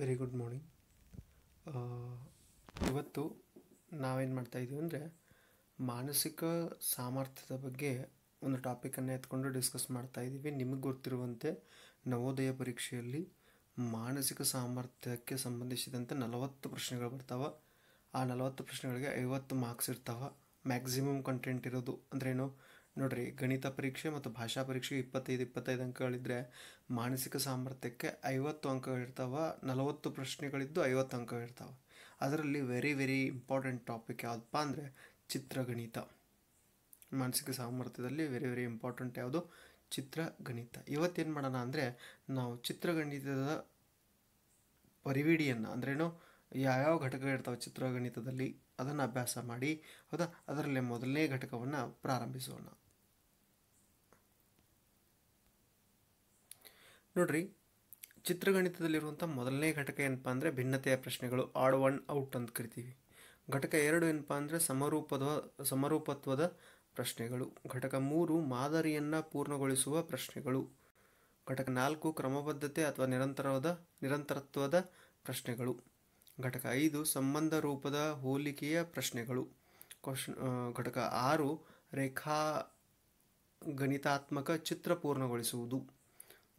very good morning ಇವತ್ತು ನಾವೇನು ಮಾಡ್ತಾಯಿದ್ದೀವಿ ಅಂದರೆ ಮಾನಸಿಕ ಸಾಮರ್ಥ್ಯದ ಬಗ್ಗೆ ಒಂದು ಟಾಪಿಕನ್ನು ಎತ್ಕೊಂಡು ಡಿಸ್ಕಸ್ ಮಾಡ್ತಾಯಿದ್ದೀವಿ ನಿಮಗೆ ಗೊತ್ತಿರುವಂತೆ ನವೋದಯ ಪರೀಕ್ಷೆಯಲ್ಲಿ ಮಾನಸಿಕ ಸಾಮರ್ಥ್ಯಕ್ಕೆ ಸಂಬಂಧಿಸಿದಂತೆ ನಲವತ್ತು ಪ್ರಶ್ನೆಗಳು ಬರ್ತಾವೆ ಆ ನಲವತ್ತು ಪ್ರಶ್ನೆಗಳಿಗೆ ಐವತ್ತು ಮಾರ್ಕ್ಸ್ ಇರ್ತಾವೆ ಮ್ಯಾಕ್ಸಿಮಮ್ ಕಂಟೆಂಟ್ ಇರೋದು ಅಂದ್ರೇನು ನೋಡ್ರಿ ಗಣಿತ ಪರೀಕ್ಷೆ ಮತ್ತು ಭಾಷಾ ಪರೀಕ್ಷೆ ಇಪ್ಪತ್ತೈದು ಇಪ್ಪತ್ತೈದು ಅಂಕಗಳಿದ್ದರೆ ಮಾನಸಿಕ ಸಾಮರ್ಥ್ಯಕ್ಕೆ ಐವತ್ತು ಅಂಕಗಳಿರ್ತಾವೆ ನಲವತ್ತು ಪ್ರಶ್ನೆಗಳಿದ್ದು ಐವತ್ತು ಅಂಕಗಳಿರ್ತಾವೆ ಅದರಲ್ಲಿ ವೆರಿ ವೆರಿ ಇಂಪಾರ್ಟೆಂಟ್ ಟಾಪಿಕ್ ಯಾವುದಪ್ಪ ಅಂದರೆ ಚಿತ್ರಗಣಿತ ಮಾನಸಿಕ ಸಾಮರ್ಥ್ಯದಲ್ಲಿ ವೆರಿ ವೆರಿ ಇಂಪಾರ್ಟೆಂಟ್ ಯಾವುದು ಚಿತ್ರಗಣಿತ ಇವತ್ತೇನು ಮಾಡೋಣ ಅಂದರೆ ನಾವು ಚಿತ್ರಗಣಿತದ ಪರಿವಿಡಿಯನ್ನು ಅಂದ್ರೇನು ಯಾವ್ಯಾವ ಘಟಕಗಳಿರ್ತಾವೆ ಚಿತ್ರಗಣಿತದಲ್ಲಿ ಅದನ್ನು ಅಭ್ಯಾಸ ಮಾಡಿ ಹೌದಾ ಅದರಲ್ಲೇ ಮೊದಲನೇ ಘಟಕವನ್ನು ಪ್ರಾರಂಭಿಸೋಣ ನೋಡ್ರಿ ಚಿತ್ರಗಣಿತದಲ್ಲಿರುವಂಥ ಮೊದಲನೇ ಘಟಕ ಏನಪ್ಪ ಅಂದರೆ ಭಿನ್ನತೆಯ ಪ್ರಶ್ನೆಗಳು ಆಡ್ ಒನ್ ಔಟ್ ಅಂತ ಕರಿತೀವಿ ಘಟಕ ಎರಡು ಏನಪ್ಪ ಅಂದರೆ ಸಮರೂಪದ ಸಮರೂಪತ್ವದ ಪ್ರಶ್ನೆಗಳು ಘಟಕ ಮೂರು ಮಾದರಿಯನ್ನು ಪೂರ್ಣಗೊಳಿಸುವ ಪ್ರಶ್ನೆಗಳು ಘಟಕ ನಾಲ್ಕು ಕ್ರಮಬದ್ಧತೆ ಅಥವಾ ನಿರಂತರವಾದ ನಿರಂತರತ್ವದ ಪ್ರಶ್ನೆಗಳು ಘಟಕ ಐದು ಸಂಬಂಧ ರೂಪದ ಹೋಲಿಕೆಯ ಪ್ರಶ್ನೆಗಳು ಕ್ವಶನ್ ಘಟಕ ಆರು ರೇಖಾ ಗಣಿತಾತ್ಮಕ ಚಿತ್ರ ಪೂರ್ಣಗೊಳಿಸುವುದು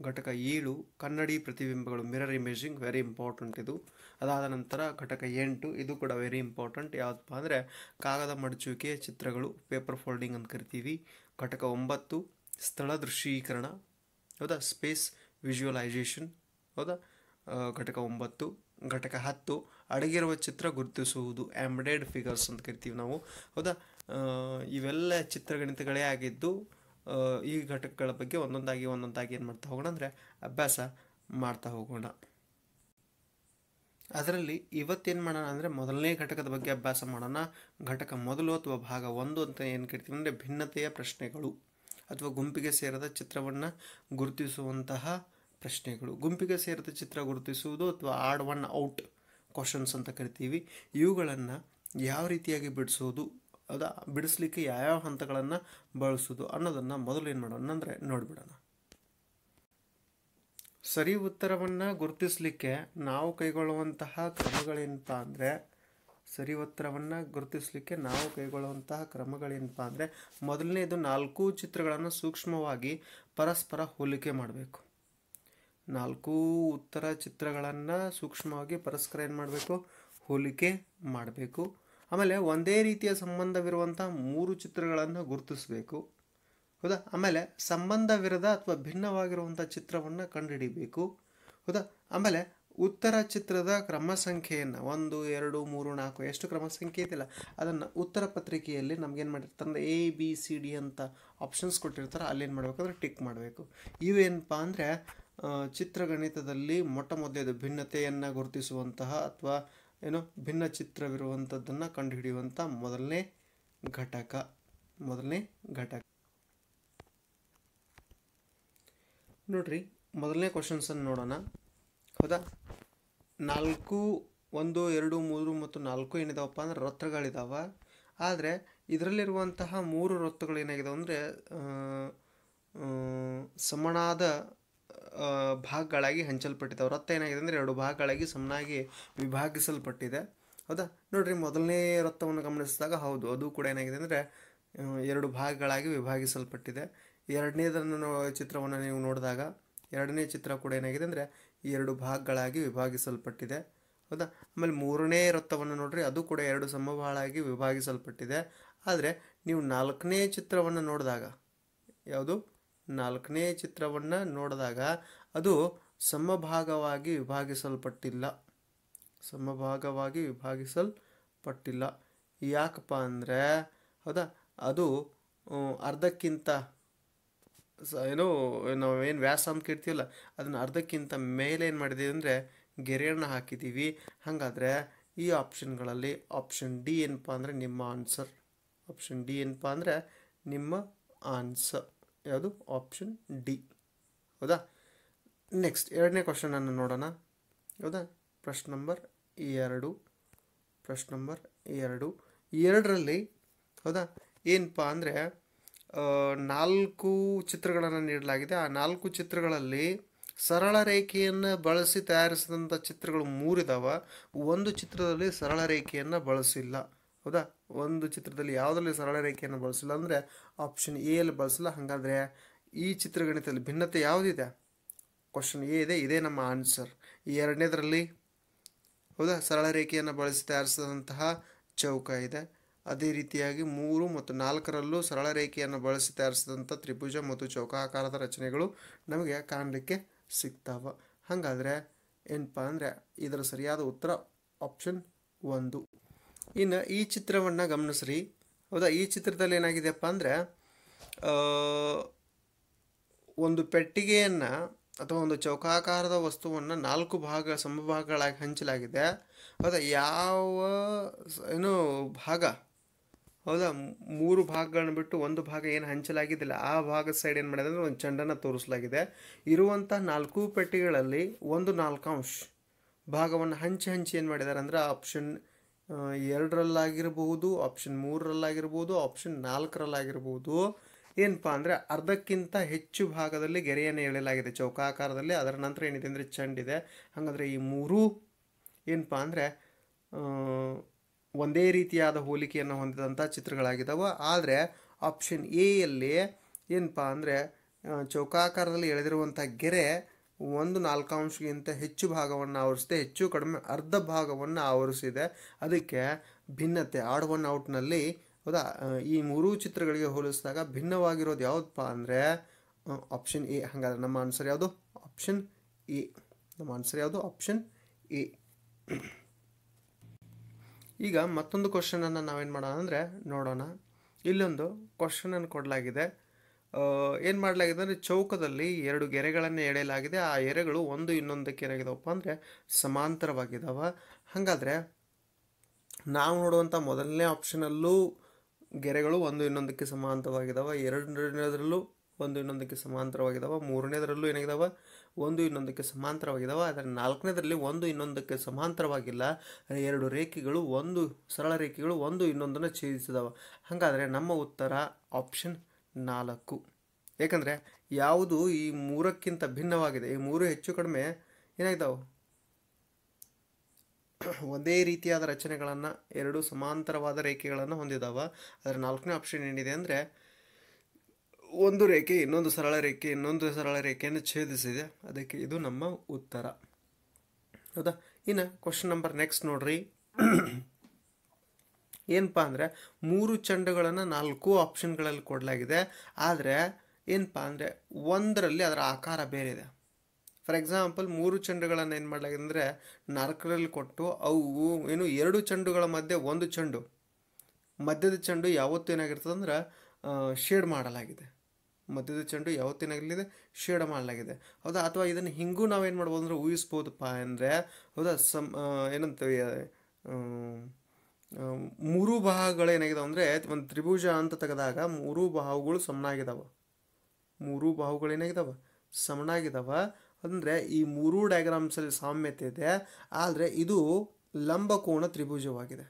ಘಟಕ ಏಳು ಕನ್ನಡಿ ಪ್ರತಿಬಿಂಬಗಳು ಮಿರರ್ ಇಮೇಜಿಂಗ್ ವೆರಿ ಇಂಪಾರ್ಟೆಂಟ್ ಇದು ಅದಾದ ನಂತರ ಘಟಕ ಎಂಟು ಇದು ಕೂಡ ವೆರಿ ಇಂಪಾರ್ಟೆಂಟ್ ಯಾವುದಪ್ಪ ಅಂದರೆ ಕಾಗದ ಮಡಚುವಿಕೆ ಚಿತ್ರಗಳು ಪೇಪರ್ ಫೋಲ್ಡಿಂಗ್ ಅಂತ ಕರಿತೀವಿ ಘಟಕ ಒಂಬತ್ತು ಸ್ಥಳ ದೃಶ್ಯೀಕರಣ ಹೌದಾ ಸ್ಪೇಸ್ ವಿಜುವಲೈಸೇಷನ್ ಹೌದಾ ಘಟಕ ಒಂಬತ್ತು ಘಟಕ ಹತ್ತು ಅಡಗಿರುವ ಚಿತ್ರ ಗುರುತಿಸುವುದು ಆ್ಯಂಬೆಡೆಡ್ ಫಿಗರ್ಸ್ ಅಂತ ಕರಿತೀವಿ ನಾವು ಹೌದಾ ಇವೆಲ್ಲ ಚಿತ್ರಗಣಿತಗಳೇ ಆಗಿದ್ದು ಈ ಘಟಕಗಳ ಬಗ್ಗೆ ಒಂದೊಂದಾಗಿ ಒಂದೊಂದಾಗಿ ಏನು ಮಾಡ್ತಾ ಹೋಗೋಣ ಅಂದರೆ ಅಭ್ಯಾಸ ಮಾಡ್ತಾ ಹೋಗೋಣ ಅದರಲ್ಲಿ ಇವತ್ತೇನು ಮಾಡೋಣ ಅಂದರೆ ಮೊದಲನೇ ಘಟಕದ ಬಗ್ಗೆ ಅಭ್ಯಾಸ ಮಾಡೋಣ ಘಟಕ ಮೊದಲು ಅಥವಾ ಭಾಗ ಒಂದು ಅಂತ ಏನು ಕೇಳ್ತೀವಿ ಅಂದರೆ ಭಿನ್ನತೆಯ ಪ್ರಶ್ನೆಗಳು ಅಥವಾ ಗುಂಪಿಗೆ ಸೇರದ ಚಿತ್ರವನ್ನು ಗುರುತಿಸುವಂತಹ ಪ್ರಶ್ನೆಗಳು ಗುಂಪಿಗೆ ಸೇರಿದ ಚಿತ್ರ ಗುರುತಿಸುವುದು ಅಥವಾ ಆಡ್ ಒನ್ ಔಟ್ ಕ್ವಶನ್ಸ್ ಅಂತ ಕರಿತೀವಿ ಇವುಗಳನ್ನು ಯಾವ ರೀತಿಯಾಗಿ ಬಿಡಿಸೋದು ಅದು ಬಿಡಿಸ್ಲಿಕ್ಕೆ ಯಾವ್ಯಾವ ಹಂತಗಳನ್ನು ಬಳಸೋದು ಅನ್ನೋದನ್ನು ಮೊದಲು ಏನು ಮಾಡೋಣ ಅಂದರೆ ನೋಡಿಬಿಡೋಣ ಸರಿ ಉತ್ತರವನ್ನು ಗುರುತಿಸಲಿಕ್ಕೆ ನಾವು ಕೈಗೊಳ್ಳುವಂತಹ ಕ್ರಮಗಳೇನಪ್ಪ ಅಂದರೆ ಸರಿ ಉತ್ತರವನ್ನು ಗುರುತಿಸಲಿಕ್ಕೆ ನಾವು ಕೈಗೊಳ್ಳುವಂತಹ ಕ್ರಮಗಳೇನಪ್ಪ ಅಂದರೆ ಮೊದಲನೇದು ನಾಲ್ಕು ಚಿತ್ರಗಳನ್ನು ಸೂಕ್ಷ್ಮವಾಗಿ ಪರಸ್ಪರ ಹೋಲಿಕೆ ಮಾಡಬೇಕು ನಾಲ್ಕು ಉತ್ತರ ಚಿತ್ರಗಳನ್ನು ಸೂಕ್ಷ್ಮವಾಗಿ ಪರಸ್ಪರ ಏನು ಮಾಡಬೇಕು ಹೋಲಿಕೆ ಮಾಡಬೇಕು ಆಮೇಲೆ ಒಂದೇ ರೀತಿಯ ಸಂಬಂಧವಿರುವಂಥ ಮೂರು ಚಿತ್ರಗಳನ್ನು ಗುರುತಿಸಬೇಕು ಹೌದಾ ಆಮೇಲೆ ಸಂಬಂಧವಿರದ ಅಥವಾ ಭಿನ್ನವಾಗಿರುವಂಥ ಚಿತ್ರವನ್ನು ಕಂಡುಹಿಡಿಬೇಕು ಹೌದಾ ಆಮೇಲೆ ಉತ್ತರ ಚಿತ್ರದ ಕ್ರಮ ಸಂಖ್ಯೆಯನ್ನು ಒಂದು ಎರಡು ಮೂರು ನಾಲ್ಕು ಎಷ್ಟು ಕ್ರಮ ಸಂಖ್ಯೆ ಇದೆಯಲ್ಲ ಅದನ್ನು ಉತ್ತರ ಪತ್ರಿಕೆಯಲ್ಲಿ ನಮಗೇನು ಮಾಡಿರ್ತಾರೆ ಎ ಬಿ ಸಿ ಡಿ ಅಂತ ಆಪ್ಷನ್ಸ್ ಕೊಟ್ಟಿರ್ತಾರೆ ಅಲ್ಲೇನು ಮಾಡಬೇಕಂದ್ರೆ ಟಿಕ್ ಮಾಡಬೇಕು ಇವೇನಪ್ಪ ಅಂದರೆ ಚಿತ್ರಗಣಿತದಲ್ಲಿ ಮೊಟ್ಟ ಮೊದಲೇದು ಭಿನ್ನತೆಯನ್ನು ಗುರುತಿಸುವಂತಹ ಅಥವಾ ಏನು ಭಿನ್ನ ಚಿತ್ರವಿರುವಂಥದ್ದನ್ನು ಕಂಡುಹಿಡಿಯುವಂಥ ಮೊದಲನೇ ಘಟಕ ಮೊದಲನೇ ಘಟಕ ನೋಡ್ರಿ ಮೊದಲನೇ ಕ್ವಶನ್ಸನ್ನು ನೋಡೋಣ ಹೌದಾ ನಾಲ್ಕು ಒಂದು ಎರಡು ಮೂರು ಮತ್ತು ನಾಲ್ಕು ಏನಿದಾವಪ್ಪ ಅಂದರೆ ರಥಗಳಿದಾವ ಆದರೆ ಇದರಲ್ಲಿರುವಂತಹ ಮೂರು ಏನಾಗಿದೆ ಅಂದರೆ ಸಮನಾದ ಭಾಗಗಳಾಗಿ ಹಂಚಲ್ಪಟ್ಟಿದ್ದಾವೆ ರಥ ಏನಾಗಿದೆ ಅಂದರೆ ಎರಡು ಭಾಗಗಳಾಗಿ ಸಮನಾಗಿ ವಿಭಾಗಿಸಲ್ಪಟ್ಟಿದೆ ಹೌದಾ ನೋಡಿರಿ ಮೊದಲನೇ ರಥವನ್ನು ಗಮನಿಸಿದಾಗ ಹೌದು ಅದು ಕೂಡ ಏನಾಗಿದೆ ಅಂದರೆ ಎರಡು ಭಾಗಗಳಾಗಿ ವಿಭಾಗಿಸಲ್ಪಟ್ಟಿದೆ ಎರಡನೇದನ್ನು ಚಿತ್ರವನ್ನು ನೀವು ನೋಡಿದಾಗ ಎರಡನೇ ಚಿತ್ರ ಕೂಡ ಏನಾಗಿದೆ ಅಂದರೆ ಎರಡು ಭಾಗಗಳಾಗಿ ವಿಭಾಗಿಸಲ್ಪಟ್ಟಿದೆ ಹೌದಾ ಆಮೇಲೆ ಮೂರನೇ ವೃತ್ತವನ್ನು ನೋಡಿರಿ ಅದು ಕೂಡ ಎರಡು ಸಮಭಾಳಾಗಿ ವಿಭಾಗಿಸಲ್ಪಟ್ಟಿದೆ ಆದರೆ ನೀವು ನಾಲ್ಕನೇ ಚಿತ್ರವನ್ನು ನೋಡಿದಾಗ ಯಾವುದು ನಾಲ್ಕನೇ ಚಿತ್ರವನ್ನು ನೋಡಿದಾಗ ಅದು ಸಮಭಾಗವಾಗಿ ವಿಭಾಗಿಸಲ್ಪಟ್ಟಿಲ್ಲ ಸಮಭಾಗವಾಗಿ ವಿಭಾಗಿಸಲ್ಪಟ್ಟಿಲ್ಲ ಯಾಕಪ್ಪ ಅಂದರೆ ಹೌದಾ ಅದು ಅರ್ಧಕ್ಕಿಂತ ಏನು ನಾವೇನು ಅಂತ ಇರ್ತೀವಲ್ಲ ಅದನ್ನು ಅರ್ಧಕ್ಕಿಂತ ಮೇಲೆ ಏನು ಮಾಡಿದ್ದೀವಿ ಅಂದರೆ ಗೆರೆಯನ್ನು ಹಾಕಿದ್ದೀವಿ ಹಾಗಾದರೆ ಈ ಆಪ್ಷನ್ಗಳಲ್ಲಿ ಆಪ್ಷನ್ ಡಿ ಏನಪ್ಪ ಅಂದರೆ ನಿಮ್ಮ ಆನ್ಸರ್ ಆಪ್ಷನ್ ಡಿ ಏನಪ್ಪ ಅಂದರೆ ನಿಮ್ಮ ಆನ್ಸರ್ ಯಾವುದು ಆಪ್ಷನ್ ಡಿ ಹೌದಾ ನೆಕ್ಸ್ಟ್ ಎರಡನೇ ಕ್ವಶನನ್ನು ನೋಡೋಣ ಹೌದಾ ಪ್ರಶ್ನೆ ನಂಬರ್ ಎರಡು ಪ್ರಶ್ನೆ ನಂಬರ್ ಎರಡು ಎರಡರಲ್ಲಿ ಹೌದಾ ಏನಪ್ಪ ಅಂದರೆ ನಾಲ್ಕು ಚಿತ್ರಗಳನ್ನು ನೀಡಲಾಗಿದೆ ಆ ನಾಲ್ಕು ಚಿತ್ರಗಳಲ್ಲಿ ಸರಳ ರೇಖೆಯನ್ನು ಬಳಸಿ ತಯಾರಿಸಿದಂಥ ಚಿತ್ರಗಳು ಮೂರಿದಾವ ಒಂದು ಚಿತ್ರದಲ್ಲಿ ಸರಳ ರೇಖೆಯನ್ನು ಬಳಸಿಲ್ಲ ಹೌದಾ ಒಂದು ಚಿತ್ರದಲ್ಲಿ ಯಾವುದರಲ್ಲಿ ಸರಳ ರೇಖೆಯನ್ನು ಬಳಸಿಲ್ಲ ಅಂದರೆ ಆಪ್ಷನ್ ಎ ಅಲ್ಲಿ ಬಳಸಿಲ್ಲ ಹಾಗಾದರೆ ಈ ಚಿತ್ರಗಣಿತದಲ್ಲಿ ಭಿನ್ನತೆ ಯಾವುದಿದೆ ಕ್ವಶನ್ ಎ ಇದೆ ಇದೇ ನಮ್ಮ ಆನ್ಸರ್ ಈ ಎರಡನೇದರಲ್ಲಿ ಹೌದಾ ಸರಳ ರೇಖೆಯನ್ನು ಬಳಸಿ ತಯಾರಿಸಿದಂತಹ ಚೌಕ ಇದೆ ಅದೇ ರೀತಿಯಾಗಿ ಮೂರು ಮತ್ತು ನಾಲ್ಕರಲ್ಲೂ ಸರಳ ರೇಖೆಯನ್ನು ಬಳಸಿ ತಯಾರಿಸಿದಂಥ ತ್ರಿಭುಜ ಮತ್ತು ಚೌಕಾಕಾರದ ರಚನೆಗಳು ನಮಗೆ ಕಾಣಲಿಕ್ಕೆ ಸಿಗ್ತಾವ ಹಾಗಾದರೆ ಏನಪ್ಪ ಅಂದರೆ ಇದರ ಸರಿಯಾದ ಉತ್ತರ ಆಪ್ಷನ್ ಒಂದು ಇನ್ನು ಈ ಚಿತ್ರವನ್ನು ಗಮನಿಸ್ರಿ ಹೌದಾ ಈ ಚಿತ್ರದಲ್ಲಿ ಏನಾಗಿದೆಯಪ್ಪ ಅಂದರೆ ಒಂದು ಪೆಟ್ಟಿಗೆಯನ್ನು ಅಥವಾ ಒಂದು ಚೌಕಾಕಾರದ ವಸ್ತುವನ್ನು ನಾಲ್ಕು ಭಾಗ ಸಮಭಾಗಗಳಾಗಿ ಹಂಚಲಾಗಿದೆ ಹೌದಾ ಯಾವ ಏನು ಭಾಗ ಹೌದಾ ಮೂರು ಭಾಗಗಳನ್ನ ಬಿಟ್ಟು ಒಂದು ಭಾಗ ಏನು ಹಂಚಲಾಗಿದ್ದಿಲ್ಲ ಆ ಭಾಗದ ಸೈಡ್ ಏನು ಮಾಡಿದೆ ಅಂದರೆ ಒಂದು ಚೆಂಡನ್ನು ತೋರಿಸಲಾಗಿದೆ ಇರುವಂಥ ನಾಲ್ಕು ಪೆಟ್ಟಿಗೆಗಳಲ್ಲಿ ಒಂದು ನಾಲ್ಕಾಂಶ ಭಾಗವನ್ನು ಹಂಚಿ ಹಂಚಿ ಏನು ಮಾಡಿದ್ದಾರೆ ಅಂದರೆ ಆಪ್ಷನ್ ಎರಡರಲ್ಲಾಗಿರ್ಬೋದು ಆಪ್ಷನ್ ಮೂರರಲ್ಲಾಗಿರ್ಬೋದು ಆಪ್ಷನ್ ನಾಲ್ಕರಲ್ಲಾಗಿರ್ಬೋದು ಏನಪ್ಪ ಅಂದರೆ ಅರ್ಧಕ್ಕಿಂತ ಹೆಚ್ಚು ಭಾಗದಲ್ಲಿ ಗೆರೆಯನ್ನು ಎಳೆಯಲಾಗಿದೆ ಚೌಕಾಕಾರದಲ್ಲಿ ಅದರ ನಂತರ ಏನಿದೆ ಅಂದರೆ ಚೆಂಡಿದೆ ಹಾಗಾದರೆ ಈ ಮೂರು ಏನಪ್ಪ ಅಂದರೆ ಒಂದೇ ರೀತಿಯಾದ ಹೋಲಿಕೆಯನ್ನು ಹೊಂದಿದಂಥ ಚಿತ್ರಗಳಾಗಿದ್ದಾವೆ ಆದರೆ ಆಪ್ಷನ್ ಎಯಲ್ಲಿ ಏನಪ್ಪ ಅಂದರೆ ಚೌಕಾಕಾರದಲ್ಲಿ ಎಳೆದಿರುವಂಥ ಗೆರೆ ಒಂದು ನಾಲ್ಕಾಂಶಗಿಂತ ಹೆಚ್ಚು ಭಾಗವನ್ನು ಆವರಿಸಿದೆ ಹೆಚ್ಚು ಕಡಿಮೆ ಅರ್ಧ ಭಾಗವನ್ನು ಆವರಿಸಿದೆ ಅದಕ್ಕೆ ಭಿನ್ನತೆ ಆಡ್ ಒನ್ ಔಟ್ನಲ್ಲಿ ಹೌದಾ ಈ ಮೂರೂ ಚಿತ್ರಗಳಿಗೆ ಹೋಲಿಸಿದಾಗ ಭಿನ್ನವಾಗಿರೋದು ಯಾವುದಪ್ಪ ಅಂದರೆ ಆಪ್ಷನ್ ಎ ಹಾಗಾದ್ರೆ ನಮ್ಮ ಆನ್ಸರ್ ಯಾವುದು ಆಪ್ಷನ್ ಎ ನಮ್ಮ ಆನ್ಸರ್ ಯಾವುದು ಆಪ್ಷನ್ ಎ ಈಗ ಮತ್ತೊಂದು ಕ್ವಶನನ್ನು ನಾವೇನು ಮಾಡೋಣ ಅಂದರೆ ನೋಡೋಣ ಇಲ್ಲೊಂದು ಕ್ವಶನನ್ನು ಕೊಡಲಾಗಿದೆ ಏನು ಮಾಡಲಾಗಿದೆ ಅಂದರೆ ಚೌಕದಲ್ಲಿ ಎರಡು ಗೆರೆಗಳನ್ನು ಎಳೆಯಲಾಗಿದೆ ಆ ಎರೆಗಳು ಒಂದು ಇನ್ನೊಂದಕ್ಕೆ ಏನಾಗಿದಾವಪ್ಪ ಅಂದರೆ ಸಮಾಂತರವಾಗಿದ್ದಾವೆ ಹಾಗಾದರೆ ನಾವು ನೋಡುವಂಥ ಮೊದಲನೇ ಆಪ್ಷನಲ್ಲೂ ಗೆರೆಗಳು ಒಂದು ಇನ್ನೊಂದಕ್ಕೆ ಸಮಾಂತರವಾಗಿದ್ದಾವೆ ಎರಡನೇದರಲ್ಲೂ ಒಂದು ಇನ್ನೊಂದಕ್ಕೆ ಸಮಾಂತರವಾಗಿದ್ದಾವೆ ಮೂರನೇದರಲ್ಲೂ ಏನಾಗಿದ್ದಾವೆ ಒಂದು ಇನ್ನೊಂದಕ್ಕೆ ಸಮಾಂತರವಾಗಿದ್ದಾವೆ ಆದರೆ ನಾಲ್ಕನೇದರಲ್ಲಿ ಒಂದು ಇನ್ನೊಂದಕ್ಕೆ ಸಮಾಂತರವಾಗಿಲ್ಲ ಎರಡು ರೇಖೆಗಳು ಒಂದು ಸರಳ ರೇಖೆಗಳು ಒಂದು ಇನ್ನೊಂದನ್ನು ಛೇದಿಸಿದಾವೆ ಹಾಗಾದರೆ ನಮ್ಮ ಉತ್ತರ ಆಪ್ಷನ್ ನಾಲ್ಕು ಏಕೆಂದರೆ ಯಾವುದು ಈ ಮೂರಕ್ಕಿಂತ ಭಿನ್ನವಾಗಿದೆ ಈ ಮೂರು ಹೆಚ್ಚು ಕಡಿಮೆ ಏನಾಗಿದ್ದಾವೆ ಒಂದೇ ರೀತಿಯಾದ ರಚನೆಗಳನ್ನು ಎರಡು ಸಮಾಂತರವಾದ ರೇಖೆಗಳನ್ನು ಹೊಂದಿದ್ದಾವೆ ಅದರ ನಾಲ್ಕನೇ ಆಪ್ಷನ್ ಏನಿದೆ ಅಂದರೆ ಒಂದು ರೇಖೆ ಇನ್ನೊಂದು ಸರಳ ರೇಖೆ ಇನ್ನೊಂದು ಸರಳ ರೇಖೆಯನ್ನು ಛೇದಿಸಿದೆ ಅದಕ್ಕೆ ಇದು ನಮ್ಮ ಉತ್ತರ ಹೌದಾ ಇನ್ನು ಕ್ವಶನ್ ನಂಬರ್ ನೆಕ್ಸ್ಟ್ ನೋಡ್ರಿ ಏನಪ್ಪ ಅಂದರೆ ಮೂರು ಚೆಂಡುಗಳನ್ನು ನಾಲ್ಕು ಆಪ್ಷನ್ಗಳಲ್ಲಿ ಕೊಡಲಾಗಿದೆ ಆದರೆ ಏನಪ್ಪ ಅಂದರೆ ಒಂದರಲ್ಲಿ ಅದರ ಆಕಾರ ಬೇರೆ ಇದೆ ಫಾರ್ ಎಕ್ಸಾಂಪಲ್ ಮೂರು ಚೆಂಡುಗಳನ್ನು ಏನು ಮಾಡಲಾಗಿದೆ ಅಂದರೆ ನಾಲ್ಕರಲ್ಲಿ ಕೊಟ್ಟು ಅವು ಏನು ಎರಡು ಚೆಂಡುಗಳ ಮಧ್ಯೆ ಒಂದು ಚೆಂಡು ಮಧ್ಯದ ಚೆಂಡು ಯಾವತ್ತೂ ಏನಾಗಿರ್ತದೆ ಅಂದ್ರೆ ಶೇಡ್ ಮಾಡಲಾಗಿದೆ ಮಧ್ಯದ ಚೆಂಡು ಯಾವತ್ತೇನಾಗಲಿದೆ ಶೇಡ್ ಮಾಡಲಾಗಿದೆ ಹೌದಾ ಅಥವಾ ಇದನ್ನು ಹಿಂಗೂ ನಾವೇನು ಮಾಡ್ಬೋದು ಅಂದರೆ ಊಹಿಸ್ಬೋದಪ್ಪ ಅಂದರೆ ಹೌದಾ ಸಮ ಏನಂತ ಮೂರೂ ಭಾಗಗಳೇನಾಗಿದಾವೆ ಅಂದರೆ ಒಂದು ತ್ರಿಭುಜ ಅಂತ ತೆಗೆದಾಗ ಮೂರು ಬಾಹುಗಳು ಸಮನಾಗಿದ್ದಾವೆ ಬಾಹುಗಳು ಬಾಹುಗಳೇನಾಗಿದ್ದಾವೆ ಸಮನಾಗಿದ್ದಾವೆ ಅಂದರೆ ಈ ಮೂರೂ ಡಯಾಗ್ರಾಮ್ಸಲ್ಲಿ ಸಾಮ್ಯತೆ ಇದೆ ಆದರೆ ಇದು ಲಂಬಕೋಣ ತ್ರಿಭುಜವಾಗಿದೆ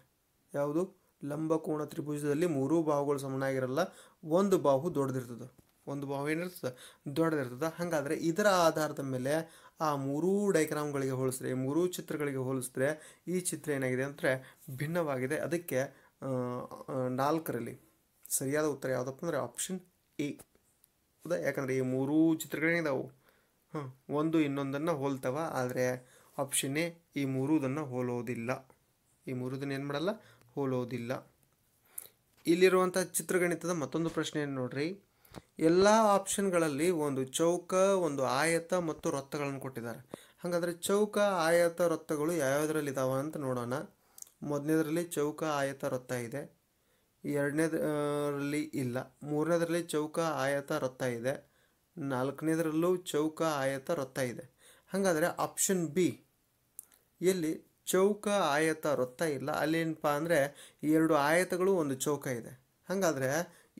ಯಾವುದು ಲಂಬಕೋಣ ತ್ರಿಭುಜದಲ್ಲಿ ಮೂರೂ ಬಾಹುಗಳು ಸಮನಾಗಿರಲ್ಲ ಒಂದು ಬಾಹು ದೊಡ್ಡದಿರ್ತದೆ ಒಂದು ಭಾವ ಏನಿರ್ತದೆ ದೊಡ್ಡದಿರ್ತದೆ ಹಾಗಾದರೆ ಇದರ ಆಧಾರದ ಮೇಲೆ ಆ ಮೂರೂ ಡೈಗ್ರಾಮ್ಗಳಿಗೆ ಹೋಲಿಸಿದ್ರೆ ಮೂರೂ ಚಿತ್ರಗಳಿಗೆ ಹೋಲಿಸಿದ್ರೆ ಈ ಚಿತ್ರ ಏನಾಗಿದೆ ಅಂದರೆ ಭಿನ್ನವಾಗಿದೆ ಅದಕ್ಕೆ ನಾಲ್ಕರಲ್ಲಿ ಸರಿಯಾದ ಉತ್ತರ ಯಾವುದಪ್ಪ ಅಂದರೆ ಆಪ್ಷನ್ ಎ ಹೌದಾ ಯಾಕಂದರೆ ಈ ಮೂರೂ ಚಿತ್ರಗಳೇನಿದಾವು ಹಾಂ ಒಂದು ಇನ್ನೊಂದನ್ನು ಹೋಲ್ತವ ಆದರೆ ಆಪ್ಷನ್ ಎ ಈ ಮೂರುದನ್ನು ಹೋಲೋದಿಲ್ಲ ಈ ಮೂರುದನ್ನು ಏನು ಮಾಡಲ್ಲ ಹೋಲೋದಿಲ್ಲ ಇಲ್ಲಿರುವಂಥ ಚಿತ್ರಗಣಿತದ ಮತ್ತೊಂದು ಪ್ರಶ್ನೆ ನೋಡಿರಿ ಎಲ್ಲ ಆಪ್ಷನ್ಗಳಲ್ಲಿ ಒಂದು ಚೌಕ ಒಂದು ಆಯತ ಮತ್ತು ವೃತ್ತಗಳನ್ನು ಕೊಟ್ಟಿದ್ದಾರೆ ಹಾಗಾದರೆ ಚೌಕ ಆಯತ ವೃತ್ತಗಳು ಯಾವ್ಯಾವುದರಲ್ಲಿ ಇದ್ದಾವೆ ಅಂತ ನೋಡೋಣ ಮೊದಲನೇದರಲ್ಲಿ ಚೌಕ ಆಯತ ವೃತ್ತ ಇದೆ ಎರಡನೇದರಲ್ಲಿ ಇಲ್ಲ ಮೂರನೇದರಲ್ಲಿ ಚೌಕ ಆಯತ ವೃತ್ತ ಇದೆ ನಾಲ್ಕನೇದರಲ್ಲೂ ಚೌಕ ಆಯತ ವೃತ್ತ ಇದೆ ಹಾಗಾದರೆ ಆಪ್ಷನ್ ಬಿ ಎಲ್ಲಿ ಚೌಕ ಆಯತ ವೃತ್ತ ಇಲ್ಲ ಏನಪ್ಪ ಅಂದರೆ ಎರಡು ಆಯತಗಳು ಒಂದು ಚೌಕ ಇದೆ ಹಾಗಾದರೆ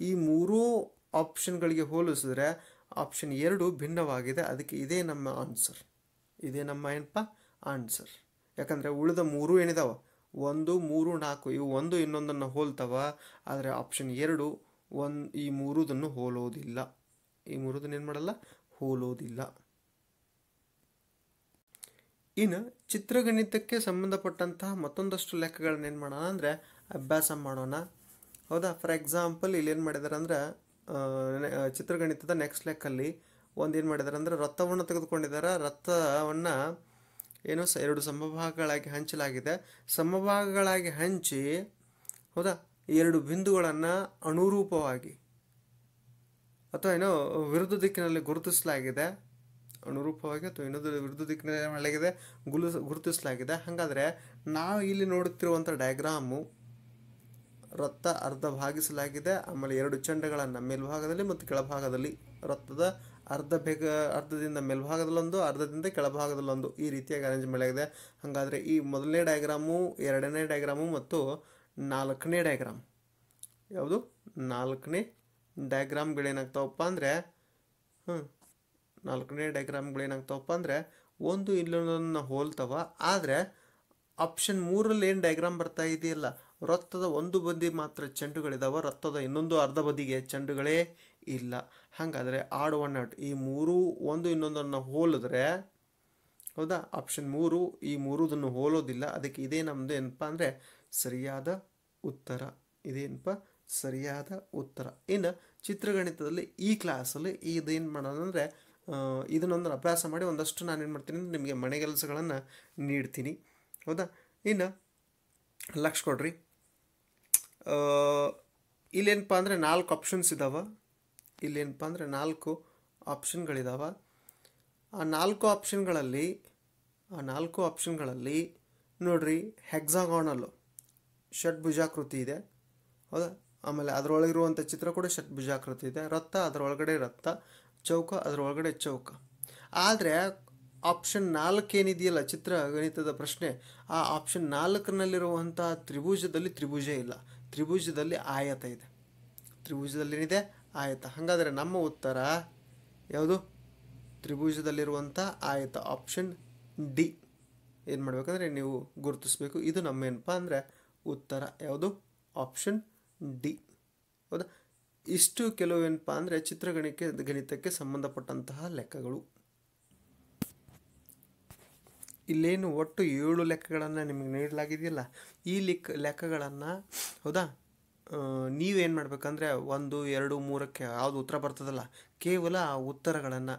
ಈ ಮೂರೂ ಆಪ್ಷನ್ಗಳಿಗೆ ಹೋಲಿಸಿದ್ರೆ ಆಪ್ಷನ್ ಎರಡು ಭಿನ್ನವಾಗಿದೆ ಅದಕ್ಕೆ ಇದೇ ನಮ್ಮ ಆನ್ಸರ್ ಇದೇ ನಮ್ಮ ಏನಪ್ಪ ಆನ್ಸರ್ ಯಾಕಂದರೆ ಉಳಿದ ಮೂರು ಏನಿದಾವೆ ಒಂದು ಮೂರು ನಾಲ್ಕು ಇವು ಒಂದು ಇನ್ನೊಂದನ್ನು ಹೋಲ್ತವ ಆದರೆ ಆಪ್ಷನ್ ಎರಡು ಒಂದು ಈ ಮೂರುದನ್ನು ಹೋಲೋದಿಲ್ಲ ಈ ಮೂರುದನ್ನು ಏನು ಮಾಡಲ್ಲ ಹೋಲೋದಿಲ್ಲ ಇನ್ನು ಚಿತ್ರಗಣಿತಕ್ಕೆ ಸಂಬಂಧಪಟ್ಟಂತಹ ಮತ್ತೊಂದಷ್ಟು ಲೆಕ್ಕಗಳನ್ನ ಏನು ಮಾಡೋಣ ಅಂದರೆ ಅಭ್ಯಾಸ ಮಾಡೋಣ ಹೌದಾ ಫಾರ್ ಎಕ್ಸಾಂಪಲ್ ಇಲ್ಲೇನು ಮಾಡಿದಾರೆ ಅಂದರೆ ಚಿತ್ರಗಣಿತದ ನೆಕ್ಸ್ಟ್ ಲೆಕ್ಕಲ್ಲಿ ಒಂದು ಏನು ಮಾಡಿದ್ದಾರೆ ಅಂದರೆ ರಥವನ್ನು ತೆಗೆದುಕೊಂಡಿದ್ದಾರೆ ರಥವನ್ನು ಏನು ಸ ಎರಡು ಸಮಭಾಗಗಳಾಗಿ ಹಂಚಲಾಗಿದೆ ಸಮಭಾಗಗಳಾಗಿ ಹಂಚಿ ಹೌದಾ ಎರಡು ಬಿಂದುಗಳನ್ನು ಅನುರೂಪವಾಗಿ ಅಥವಾ ಏನೋ ವಿರುದ್ಧ ದಿಕ್ಕಿನಲ್ಲಿ ಗುರುತಿಸಲಾಗಿದೆ ಅನುರೂಪವಾಗಿ ಅಥವಾ ಇನ್ನೊಂದು ವಿರುದ್ಧ ದಿಕ್ಕಿನಲ್ಲಿ ಮಾಡಲಾಗಿದೆ ಗುಲು ಗುರುತಿಸಲಾಗಿದೆ ಹಾಗಾದರೆ ನಾವು ಇಲ್ಲಿ ನೋಡುತ್ತಿರುವಂಥ ಡಯಾಗ್ರಾಮು ರಕ್ತ ಅರ್ಧ ಭಾಗಿಸಲಾಗಿದೆ ಆಮೇಲೆ ಎರಡು ಚಂಡಗಳನ್ನು ಮೇಲ್ಭಾಗದಲ್ಲಿ ಮತ್ತು ಕೆಳಭಾಗದಲ್ಲಿ ರಕ್ತದ ಅರ್ಧ ಬೇಗ ಅರ್ಧದಿಂದ ಮೇಲ್ಭಾಗದಲ್ಲೊಂದು ಅರ್ಧದಿಂದ ಕೆಳಭಾಗದಲ್ಲೊಂದು ಈ ರೀತಿಯಾಗಿ ಅರೇಂಜ್ ಆಗಿದೆ ಹಾಗಾದರೆ ಈ ಮೊದಲನೇ ಡಯಾಗ್ರಾಮು ಎರಡನೇ ಡಯಾಗ್ರಾಮು ಮತ್ತು ನಾಲ್ಕನೇ ಡಯಾಗ್ರಾಮ್ ಯಾವುದು ನಾಲ್ಕನೇ ಡಯಾಗ್ರಾಮ್ಗಳೇನಾಗ್ತಾವಪ್ಪ ಅಂದರೆ ಹ್ಞೂ ನಾಲ್ಕನೇ ಡಯಾಗ್ರಾಮ್ಗಳೇನಾಗ್ತಾವಪ್ಪ ಅಂದರೆ ಒಂದು ಇಲ್ಲೊಂದನ್ನು ಹೋಲ್ತವ ಆದರೆ ಆಪ್ಷನ್ ಮೂರಲ್ಲಿ ಏನು ಡಯಾಗ್ರಾಮ್ ಬರ್ತಾ ಇದೆಯಲ್ಲ ರಕ್ತದ ಒಂದು ಬದಿ ಮಾತ್ರ ಚೆಂಡುಗಳಿದಾವೆ ರಕ್ತದ ಇನ್ನೊಂದು ಅರ್ಧ ಬದಿಗೆ ಚೆಂಡುಗಳೇ ಇಲ್ಲ ಹಾಗಾದರೆ ಆಡ್ ಒನ್ ಆಟ್ ಈ ಮೂರು ಒಂದು ಇನ್ನೊಂದನ್ನು ಹೋಲಿದ್ರೆ ಹೌದಾ ಆಪ್ಷನ್ ಮೂರು ಈ ಮೂರುದನ್ನು ಹೋಲೋದಿಲ್ಲ ಅದಕ್ಕೆ ಇದೇ ನಮ್ಮದು ಏನಪ್ಪ ಅಂದರೆ ಸರಿಯಾದ ಉತ್ತರ ಇದೇನಪ್ಪ ಸರಿಯಾದ ಉತ್ತರ ಇನ್ನು ಚಿತ್ರಗಣಿತದಲ್ಲಿ ಈ ಕ್ಲಾಸಲ್ಲಿ ಇದೇನು ಮಾಡೋದಂದರೆ ಅಂದರೆ ಇದನ್ನೊಂದನ್ನು ಅಭ್ಯಾಸ ಮಾಡಿ ಒಂದಷ್ಟು ನಾನು ಏನು ಮಾಡ್ತೀನಿ ಅಂದರೆ ನಿಮಗೆ ಮನೆಗೆಲಸಗಳನ್ನು ನೀಡ್ತೀನಿ ಹೌದಾ ಇನ್ನು ಲಕ್ಷ ಕೊಡ್ರಿ ಇಲ್ಲೇನಪ್ಪ ಅಂದರೆ ನಾಲ್ಕು ಆಪ್ಷನ್ಸ್ ಇದ್ದಾವೆ ಇಲ್ಲೇನಪ್ಪ ಅಂದರೆ ನಾಲ್ಕು ಆಪ್ಷನ್ಗಳಿದಾವೆ ಆ ನಾಲ್ಕು ಆಪ್ಷನ್ಗಳಲ್ಲಿ ಆ ನಾಲ್ಕು ಆಪ್ಷನ್ಗಳಲ್ಲಿ ನೋಡ್ರಿ ಹೆಕ್ಸಾಗಾನಲ್ಲು ಷಟ್ಭುಜಾಕೃತಿ ಇದೆ ಹೌದಾ ಆಮೇಲೆ ಅದರೊಳಗಿರುವಂಥ ಚಿತ್ರ ಕೂಡ ಷಟ್ಭುಜಾಕೃತಿ ಇದೆ ರಕ್ತ ಅದರೊಳಗಡೆ ರಕ್ತ ಚೌಕ ಅದರೊಳಗಡೆ ಚೌಕ ಆದರೆ ಆಪ್ಷನ್ ಏನಿದೆಯಲ್ಲ ಚಿತ್ರ ಗಣಿತದ ಪ್ರಶ್ನೆ ಆ ಆಪ್ಷನ್ ನಾಲ್ಕನಲ್ಲಿರುವಂಥ ತ್ರಿಭುಜದಲ್ಲಿ ತ್ರಿಭುಜ ಇಲ್ಲ ತ್ರಿಭುಜದಲ್ಲಿ ಆಯತ ಇದೆ ತ್ರಿಭುಜದಲ್ಲಿ ಏನಿದೆ ಆಯತ ಹಾಗಾದರೆ ನಮ್ಮ ಉತ್ತರ ಯಾವುದು ತ್ರಿಭುಜದಲ್ಲಿರುವಂಥ ಆಯತ ಆಪ್ಷನ್ ಡಿ ಏನು ಮಾಡಬೇಕಂದ್ರೆ ನೀವು ಗುರುತಿಸಬೇಕು ಇದು ನಮ್ಮೇನಪ್ಪ ಅಂದರೆ ಉತ್ತರ ಯಾವುದು ಆಪ್ಷನ್ ಡಿ ಹೌದಾ ಇಷ್ಟು ಕೆಲವು ಏನಪ್ಪ ಅಂದರೆ ಚಿತ್ರಗಣಿಕೆ ಗಣಿತಕ್ಕೆ ಸಂಬಂಧಪಟ್ಟಂತಹ ಲೆಕ್ಕಗಳು ಇಲ್ಲೇನು ಒಟ್ಟು ಏಳು ಲೆಕ್ಕಗಳನ್ನು ನಿಮಗೆ ನೀಡಲಾಗಿದೆಯಲ್ಲ ಈ ಲೆಕ್ಕ ಲೆಕ್ಕಗಳನ್ನು ಹೌದಾ ನೀವೇನು ಮಾಡಬೇಕಂದ್ರೆ ಒಂದು ಎರಡು ಮೂರಕ್ಕೆ ಯಾವುದು ಉತ್ತರ ಬರ್ತದಲ್ಲ ಕೇವಲ ಆ ಉತ್ತರಗಳನ್ನು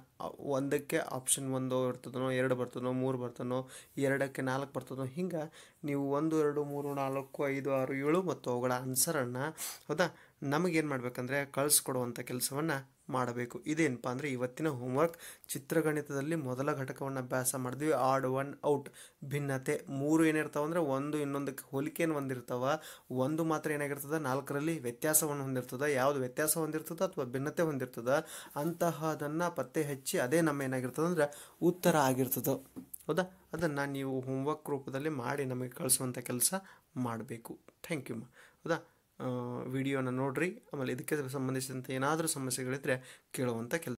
ಒಂದಕ್ಕೆ ಆಪ್ಷನ್ ಒಂದು ಬರ್ತದನೋ ಎರಡು ಬರ್ತದೋ ಮೂರು ಬರ್ತದೋ ಎರಡಕ್ಕೆ ನಾಲ್ಕು ಬರ್ತದೋ ಹಿಂಗೆ ನೀವು ಒಂದು ಎರಡು ಮೂರು ನಾಲ್ಕು ಐದು ಆರು ಏಳು ಮತ್ತು ಅವುಗಳ ಆನ್ಸರನ್ನು ಹೌದಾ ನಮಗೇನು ಮಾಡಬೇಕಂದ್ರೆ ಕಳಿಸ್ಕೊಡುವಂಥ ಕೆಲಸವನ್ನು ಮಾಡಬೇಕು ಇದೇನಪ್ಪ ಅಂದರೆ ಇವತ್ತಿನ ಹೋಮ್ವರ್ಕ್ ಚಿತ್ರಗಣಿತದಲ್ಲಿ ಮೊದಲ ಘಟಕವನ್ನು ಅಭ್ಯಾಸ ಮಾಡಿದ್ವಿ ಆಡ್ ಒನ್ ಔಟ್ ಭಿನ್ನತೆ ಮೂರು ಏನಿರ್ತಾವೆ ಅಂದರೆ ಒಂದು ಇನ್ನೊಂದಕ್ಕೆ ಹೋಲಿಕೆಯನ್ನು ಹೊಂದಿರ್ತಾವೆ ಒಂದು ಮಾತ್ರ ಏನಾಗಿರ್ತದೆ ನಾಲ್ಕರಲ್ಲಿ ವ್ಯತ್ಯಾಸವನ್ನು ಹೊಂದಿರ್ತದೆ ಯಾವುದು ವ್ಯತ್ಯಾಸ ಹೊಂದಿರ್ತದೆ ಅಥವಾ ಭಿನ್ನತೆ ಹೊಂದಿರ್ತದೆ ಅಂತಹದನ್ನು ಪತ್ತೆ ಹಚ್ಚಿ ಅದೇ ನಮ್ಮ ಏನಾಗಿರ್ತದೆ ಅಂದರೆ ಉತ್ತರ ಆಗಿರ್ತದೆ ಹೌದಾ ಅದನ್ನು ನೀವು ಹೋಮ್ವರ್ಕ್ ರೂಪದಲ್ಲಿ ಮಾಡಿ ನಮಗೆ ಕಳಿಸುವಂಥ ಕೆಲಸ ಮಾಡಬೇಕು ಥ್ಯಾಂಕ್ ಯು ಹೌದಾ ವಿಡಿಯೋನ ನೋಡ್ರಿ ಆಮೇಲೆ ಇದಕ್ಕೆ ಸಂಬಂಧಿಸಿದಂತೆ ಏನಾದರೂ ಸಮಸ್ಯೆಗಳಿದ್ರೆ ಕೇಳುವಂಥ ಕೆಲಸ